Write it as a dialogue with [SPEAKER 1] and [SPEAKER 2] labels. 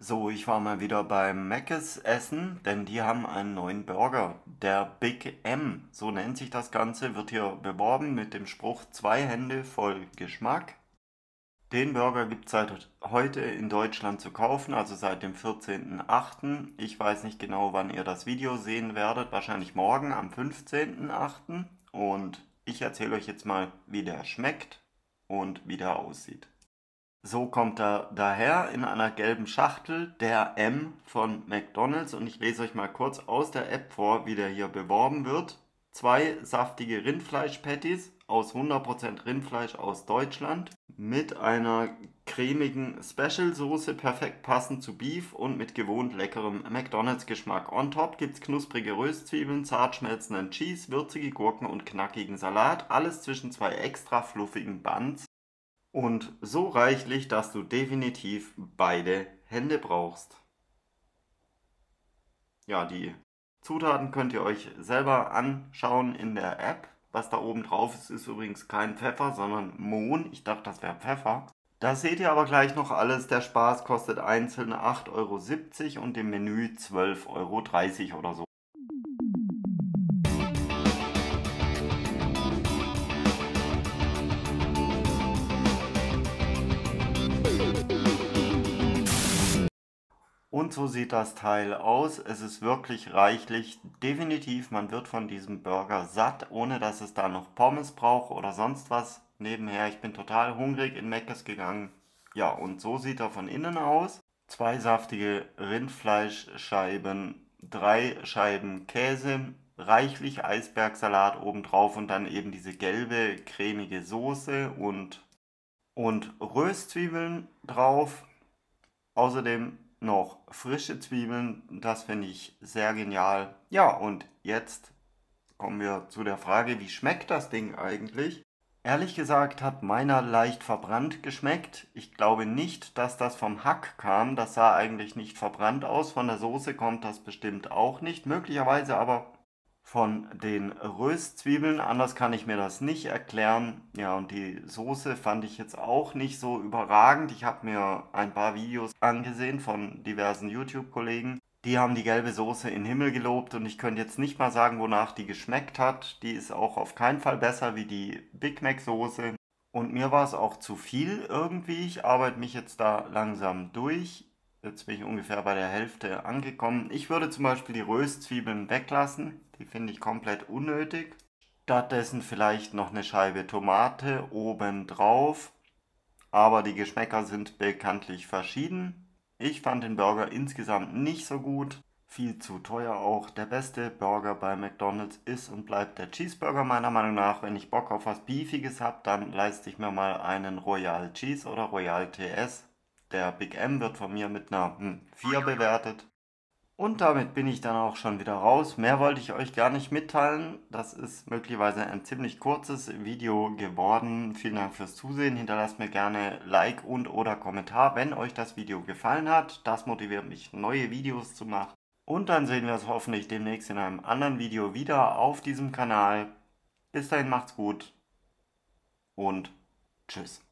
[SPEAKER 1] So, ich war mal wieder beim Mc's essen, denn die haben einen neuen Burger. Der Big M, so nennt sich das Ganze, wird hier beworben mit dem Spruch zwei Hände voll Geschmack. Den Burger gibt es seit heute in Deutschland zu kaufen, also seit dem 14.08. Ich weiß nicht genau, wann ihr das Video sehen werdet, wahrscheinlich morgen am 15.08. Und ich erzähle euch jetzt mal, wie der schmeckt und wie der aussieht. So kommt er daher in einer gelben Schachtel, der M von McDonald's. Und ich lese euch mal kurz aus der App vor, wie der hier beworben wird. Zwei saftige Rindfleisch-Patties aus 100% Rindfleisch aus Deutschland mit einer cremigen Special-Soße, perfekt passend zu Beef und mit gewohnt leckerem McDonald's-Geschmack. On top gibt es knusprige Röstzwiebeln, zart schmelzenden Cheese, würzige Gurken und knackigen Salat. Alles zwischen zwei extra fluffigen Buns und so reichlich, dass du definitiv beide Hände brauchst. Ja, die Zutaten könnt ihr euch selber anschauen in der App. Was da oben drauf ist, ist übrigens kein Pfeffer, sondern Mohn. Ich dachte, das wäre Pfeffer. Da seht ihr aber gleich noch alles. Der Spaß kostet einzeln 8,70 Euro und im Menü 12,30 Euro oder so. Und so sieht das Teil aus. Es ist wirklich reichlich. Definitiv, man wird von diesem Burger satt, ohne dass es da noch Pommes braucht oder sonst was nebenher. Ich bin total hungrig in Meckes gegangen. Ja, und so sieht er von innen aus. Zwei saftige Rindfleischscheiben, drei Scheiben Käse, reichlich Eisbergsalat obendrauf und dann eben diese gelbe, cremige Soße und, und Röstzwiebeln drauf. Außerdem noch frische Zwiebeln. Das finde ich sehr genial. Ja, und jetzt kommen wir zu der Frage, wie schmeckt das Ding eigentlich? Ehrlich gesagt hat meiner leicht verbrannt geschmeckt. Ich glaube nicht, dass das vom Hack kam. Das sah eigentlich nicht verbrannt aus. Von der Soße kommt das bestimmt auch nicht. Möglicherweise aber von den Röstzwiebeln. Anders kann ich mir das nicht erklären. Ja, und die Soße fand ich jetzt auch nicht so überragend. Ich habe mir ein paar Videos angesehen von diversen YouTube-Kollegen. Die haben die gelbe Soße in Himmel gelobt und ich könnte jetzt nicht mal sagen, wonach die geschmeckt hat. Die ist auch auf keinen Fall besser wie die Big Mac Soße. Und mir war es auch zu viel irgendwie. Ich arbeite mich jetzt da langsam durch. Jetzt bin ich ungefähr bei der Hälfte angekommen. Ich würde zum Beispiel die Röstzwiebeln weglassen. Die finde ich komplett unnötig. Stattdessen vielleicht noch eine Scheibe Tomate oben drauf. Aber die Geschmäcker sind bekanntlich verschieden. Ich fand den Burger insgesamt nicht so gut. Viel zu teuer auch. Der beste Burger bei McDonald's ist und bleibt der Cheeseburger meiner Meinung nach. Wenn ich Bock auf was Beefiges habe, dann leiste ich mir mal einen Royal Cheese oder Royal TS. Der Big M wird von mir mit einer 4 hm, bewertet. Und damit bin ich dann auch schon wieder raus. Mehr wollte ich euch gar nicht mitteilen. Das ist möglicherweise ein ziemlich kurzes Video geworden. Vielen Dank fürs Zusehen. Hinterlasst mir gerne Like und oder Kommentar, wenn euch das Video gefallen hat. Das motiviert mich, neue Videos zu machen. Und dann sehen wir es hoffentlich demnächst in einem anderen Video wieder auf diesem Kanal. Bis dahin macht's gut und tschüss.